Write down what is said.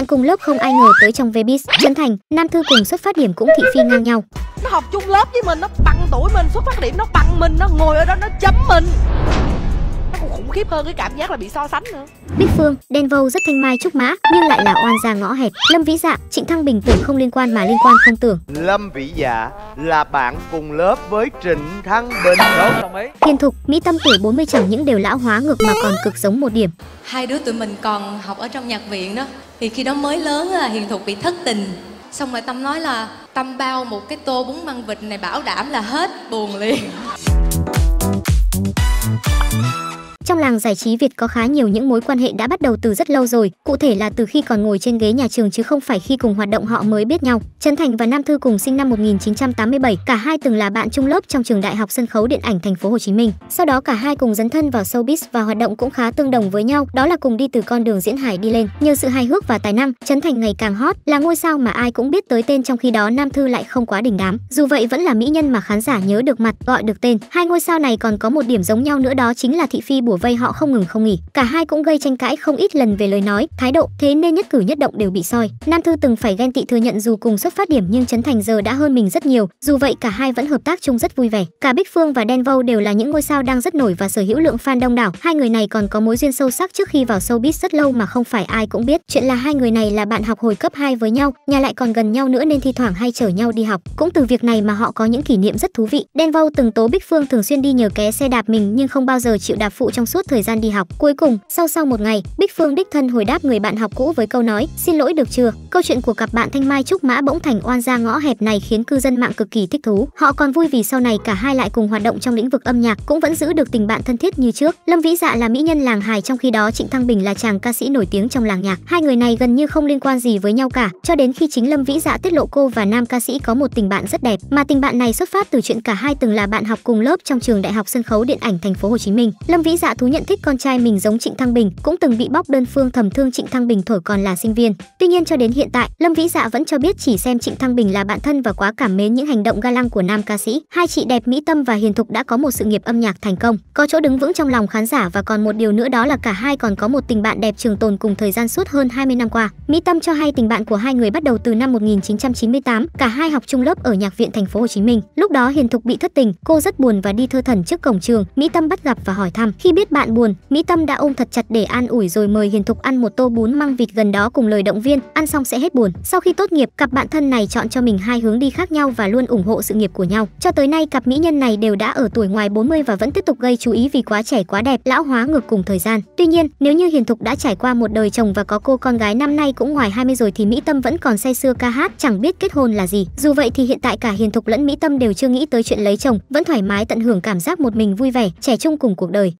Bạn cùng lớp không ai ngờ tới trong Vbiz, chân Thành, Nam Thư cùng xuất phát điểm cũng thị phi ngang nhau. Nó học chung lớp với mình, nó bằng tuổi mình, xuất phát điểm nó bằng mình, nó ngồi ở đó nó chấm mình khủng khiếp hơn cái cảm giác là bị so sánh nữa Bích Phương, Đen Vâu rất thanh mai trúc mã nhưng lại là oan gia ngõ hẹp Lâm Vĩ Dạ, Trịnh Thăng Bình tưởng không liên quan mà liên quan không tưởng Lâm Vĩ Dạ là bạn cùng lớp với Trịnh Thăng Bình Đúng, đồng Thiên Thục, Mỹ Tâm tuổi 40 chẳng những đều lão hóa ngược mà còn cực giống một điểm Hai đứa tụi mình còn học ở trong nhạc viện đó Thì khi đó mới lớn là Hiền Thục bị thất tình Xong rồi Tâm nói là Tâm bao một cái tô bún măng vịt này bảo đảm là hết buồn liền trong làng giải trí Việt có khá nhiều những mối quan hệ đã bắt đầu từ rất lâu rồi, cụ thể là từ khi còn ngồi trên ghế nhà trường chứ không phải khi cùng hoạt động họ mới biết nhau. Trấn Thành và Nam Thư cùng sinh năm 1987, cả hai từng là bạn chung lớp trong trường Đại học Sân khấu Điện ảnh Thành phố Hồ Chí Minh. Sau đó cả hai cùng dấn thân vào showbiz và hoạt động cũng khá tương đồng với nhau, đó là cùng đi từ con đường diễn hài đi lên. Nhờ sự hài hước và tài năng, Trấn Thành ngày càng hot, là ngôi sao mà ai cũng biết tới tên trong khi đó Nam Thư lại không quá đỉnh đám. Dù vậy vẫn là mỹ nhân mà khán giả nhớ được mặt, gọi được tên. Hai ngôi sao này còn có một điểm giống nhau nữa đó chính là thị phi bùa vây họ không ngừng không nghỉ cả hai cũng gây tranh cãi không ít lần về lời nói thái độ thế nên nhất cử nhất động đều bị soi nam thư từng phải ghen tị thừa nhận dù cùng xuất phát điểm nhưng trấn thành giờ đã hơn mình rất nhiều dù vậy cả hai vẫn hợp tác chung rất vui vẻ cả bích phương và đen vâu đều là những ngôi sao đang rất nổi và sở hữu lượng fan đông đảo hai người này còn có mối duyên sâu sắc trước khi vào showbiz rất lâu mà không phải ai cũng biết chuyện là hai người này là bạn học hồi cấp 2 với nhau nhà lại còn gần nhau nữa nên thi thoảng hay chở nhau đi học cũng từ việc này mà họ có những kỷ niệm rất thú vị đen vâu từng tố bích phương thường xuyên đi nhờ ké xe đạp mình nhưng không bao giờ chịu đạp phụ cho trong suốt thời gian đi học. Cuối cùng, sau sau một ngày, Bích Phương đích thân hồi đáp người bạn học cũ với câu nói "Xin lỗi được chưa?". Câu chuyện của cặp bạn Thanh Mai Trúc Mã bỗng thành oan gia ngõ hẹp này khiến cư dân mạng cực kỳ thích thú. Họ còn vui vì sau này cả hai lại cùng hoạt động trong lĩnh vực âm nhạc, cũng vẫn giữ được tình bạn thân thiết như trước. Lâm Vĩ Dạ là mỹ nhân làng hài trong khi đó Trịnh Thăng Bình là chàng ca sĩ nổi tiếng trong làng nhạc. Hai người này gần như không liên quan gì với nhau cả, cho đến khi chính Lâm Vĩ Dạ tiết lộ cô và nam ca sĩ có một tình bạn rất đẹp, mà tình bạn này xuất phát từ chuyện cả hai từng là bạn học cùng lớp trong trường Đại học Sân khấu Điện ảnh Thành phố Hồ Chí Minh. Lâm Vĩ Dạ Tạ Thú nhận thích con trai mình giống Trịnh Thăng Bình, cũng từng bị bóc đơn phương thầm thương Trịnh Thăng Bình thổi còn là sinh viên. Tuy nhiên cho đến hiện tại, Lâm Vĩ Dạ vẫn cho biết chỉ xem Trịnh Thăng Bình là bạn thân và quá cảm mến những hành động ga lăng của nam ca sĩ. Hai chị đẹp Mỹ Tâm và Hiền Thục đã có một sự nghiệp âm nhạc thành công, có chỗ đứng vững trong lòng khán giả và còn một điều nữa đó là cả hai còn có một tình bạn đẹp trường tồn cùng thời gian suốt hơn 20 năm qua. Mỹ Tâm cho hay tình bạn của hai người bắt đầu từ năm 1998, cả hai học chung lớp ở Nhạc viện Thành phố Hồ Chí Minh. Lúc đó Hiền Thục bị thất tình, cô rất buồn và đi thơ thần trước cổng trường. Mỹ Tâm bắt gặp và hỏi thăm. Khi biết biết bạn buồn, Mỹ Tâm đã ôm thật chặt để an ủi rồi mời Hiền Thục ăn một tô bún măng vịt gần đó cùng lời động viên, ăn xong sẽ hết buồn. Sau khi tốt nghiệp, cặp bạn thân này chọn cho mình hai hướng đi khác nhau và luôn ủng hộ sự nghiệp của nhau. Cho tới nay, cặp mỹ nhân này đều đã ở tuổi ngoài 40 và vẫn tiếp tục gây chú ý vì quá trẻ quá đẹp, lão hóa ngược cùng thời gian. Tuy nhiên, nếu như Hiền Thục đã trải qua một đời chồng và có cô con gái năm nay cũng ngoài 20 rồi thì Mỹ Tâm vẫn còn say sưa ca hát, chẳng biết kết hôn là gì. Dù vậy thì hiện tại cả Hiền Thục lẫn Mỹ Tâm đều chưa nghĩ tới chuyện lấy chồng, vẫn thoải mái tận hưởng cảm giác một mình vui vẻ, trẻ trung cùng cuộc đời.